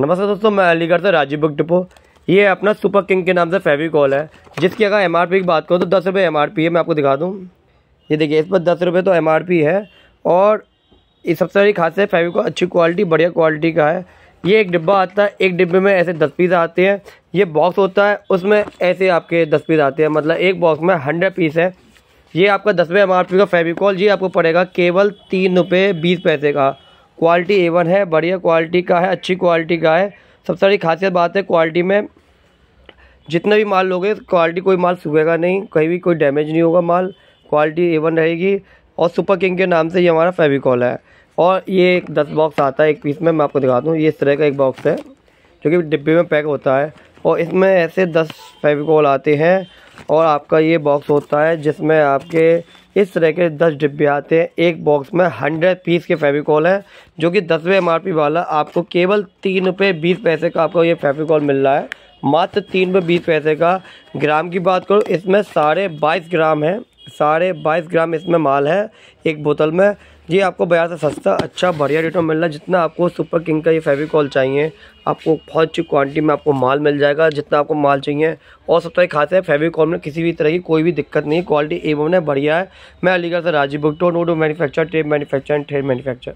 नमस्कार दोस्तों मैं अलीगढ़ से राजीव बुक डिपो ये अपना सुपर किंग के नाम से फेविकॉल है जिसकी अगर एम की बात करूँ तो दस रुपये एम है मैं आपको दिखा दूँ ये देखिए इस पर दस रुपये तो एम है और ये सबसे बड़ी खास है फेविकॉल अच्छी क्वालिटी बढ़िया क्वालिटी का है ये एक डिब्बा आता है एक डिब्बे में ऐसे दस पीस आते हैं ये बॉक्स होता है उसमें ऐसे आपके दस पीस आते हैं मतलब एक बॉक्स में हंड्रेड पीस है ये आपका दस रुपये एम आर पी का फेविकॉल जी आपको पड़ेगा केवल तीन रुपये बीस पैसे का क्वालिटी ए वन है बढ़िया क्वालिटी का है अच्छी क्वालिटी का है सबसे बड़ी खासियत बात है क्वालिटी में जितना भी माल लोगे क्वालिटी कोई माल सूखेगा नहीं कहीं भी कोई डैमेज नहीं होगा माल क्वालिटी ए वन रहेगी और सुपर किंग के नाम से ये हमारा फेविकॉल है और ये एक दस बॉक्स आता है एक पीस में मैं आपको दिखा दूँ ये इस तरह का एक बॉक्स है जो कि डिब्बे में पैक होता है और इसमें ऐसे दस फेविकॉल आते हैं और आपका ये बॉक्स होता है जिसमें आपके इस तरह के दस डिब्बे आते हैं एक बॉक्स में हंड्रेड पीस के फेविकॉल है जो कि दसवें एम वाला आपको केवल तीन रुपये बीस पैसे का आपको ये फेविकॉल मिल रहा है मात्र तीन रुपये बीस पैसे का ग्राम की बात करो इसमें साढ़े बाईस ग्राम है साढ़े बाईस ग्राम इसमें माल है एक बोतल में ये आपको बाज़ार से सस्ता अच्छा बढ़िया रेट में मिल रहा है जितना आपको सुपर किंग का ये फेविकॉल चाहिए आपको बहुत अच्छी क्वांटिटी में आपको माल मिल जाएगा जितना आपको माल चाहिए और सबसे तो खास है फेविकॉल में किसी भी तरह की कोई भी दिक्कत नहीं क्वालिटी एवं बढ़िया है मैं अलीगढ़ से राजीव बुक टो नोडो manufacturer tape manufacturer and thread manufacture